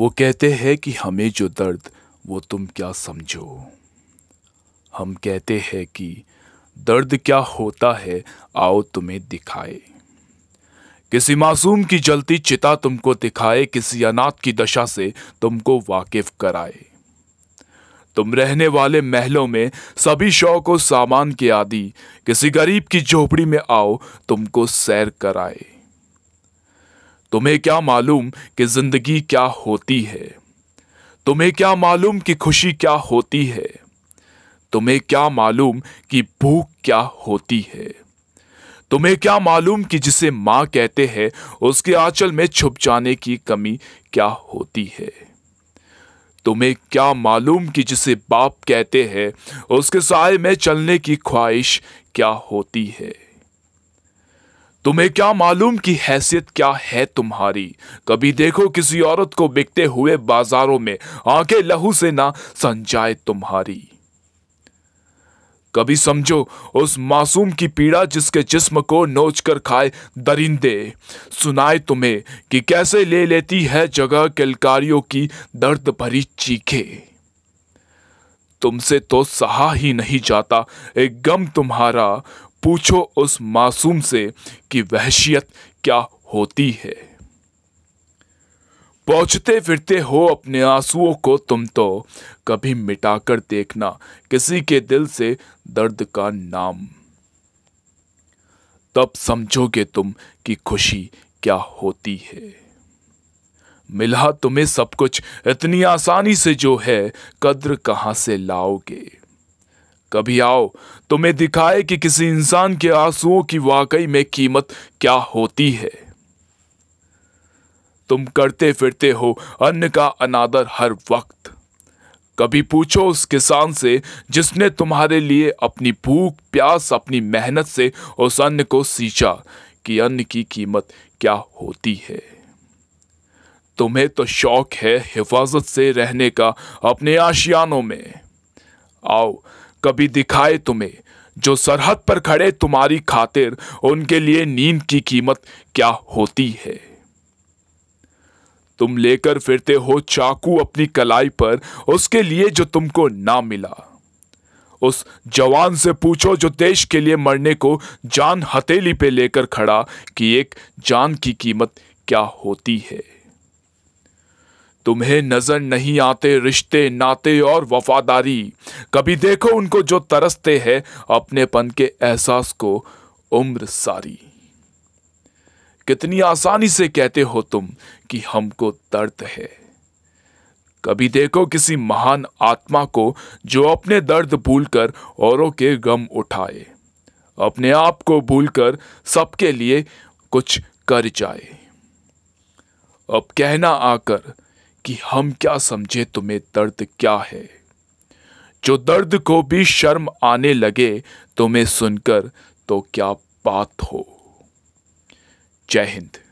वो कहते हैं कि हमें जो दर्द वो तुम क्या समझो हम कहते हैं कि दर्द क्या होता है आओ तुम्हें दिखाए किसी मासूम की जलती चिता तुमको दिखाए किसी अनाथ की दशा से तुमको वाकिफ कराए तुम रहने वाले महलों में सभी शव को सामान के आदि किसी गरीब की झोपड़ी में आओ तुमको सैर कराए तुम्हें क्या मालूम कि जिंदगी क्या होती है तुम्हें क्या मालूम कि खुशी क्या होती है तुम्हें क्या मालूम कि भूख क्या होती है तुम्हें क्या मालूम कि जिसे माँ कहते हैं उसके आंचल में छुप जाने की कमी क्या होती है तुम्हें क्या मालूम कि जिसे बाप कहते हैं उसके साय में चलने की ख्वाहिश क्या होती है तुम्हें क्या मालूम कि हैसियत क्या है तुम्हारी कभी देखो किसी औरत को बिकते हुए बाजारों में आंखें लहू से ना संजाए तुम्हारी कभी समझो उस मासूम की पीड़ा जिसके जिस्म को नोच कर खाए दरिंदे सुनाए तुम्हें कि कैसे ले लेती है जगह किलकारियों की दर्द भरी चीखे तुमसे तो सहा ही नहीं जाता एक गम तुम्हारा पूछो उस मासूम से कि वहशियत क्या होती है पहुंचते फिरते हो अपने आंसुओं को तुम तो कभी मिटाकर देखना किसी के दिल से दर्द का नाम तब समझोगे तुम कि खुशी क्या होती है मिला तुम्हें सब कुछ इतनी आसानी से जो है कद्र कहां से लाओगे कभी आओ तुम्हें दिखाए कि किसी इंसान के आंसुओं की वाकई में कीमत क्या होती है तुम करते फिरते हो अन्न का अनादर हर वक्त कभी पूछो उस किसान से जिसने तुम्हारे लिए अपनी भूख प्यास अपनी मेहनत से उस अन्न को सींचा कि अन्न की कीमत क्या होती है तुम्हें तो शौक है हिफाजत से रहने का अपने आशियानों में आओ कभी दिखाए तुम्हें जो सरहद पर खड़े तुम्हारी खातिर उनके लिए नींद की कीमत क्या होती है तुम लेकर फिरते हो चाकू अपनी कलाई पर उसके लिए जो तुमको ना मिला उस जवान से पूछो जो देश के लिए मरने को जान हथेली पे लेकर खड़ा कि एक जान की कीमत क्या होती है तुम्हें नजर नहीं आते रिश्ते नाते और वफादारी कभी देखो उनको जो तरसते हैं अपनेपन के एहसास को उम्र सारी कितनी आसानी से कहते हो तुम कि हमको दर्द है कभी देखो किसी महान आत्मा को जो अपने दर्द भूलकर औरों के गम उठाए अपने आप को भूलकर सबके लिए कुछ कर जाए अब कहना आकर कि हम क्या समझे तुम्हें दर्द क्या है जो दर्द को भी शर्म आने लगे तुम्हें सुनकर तो क्या बात हो जय हिंद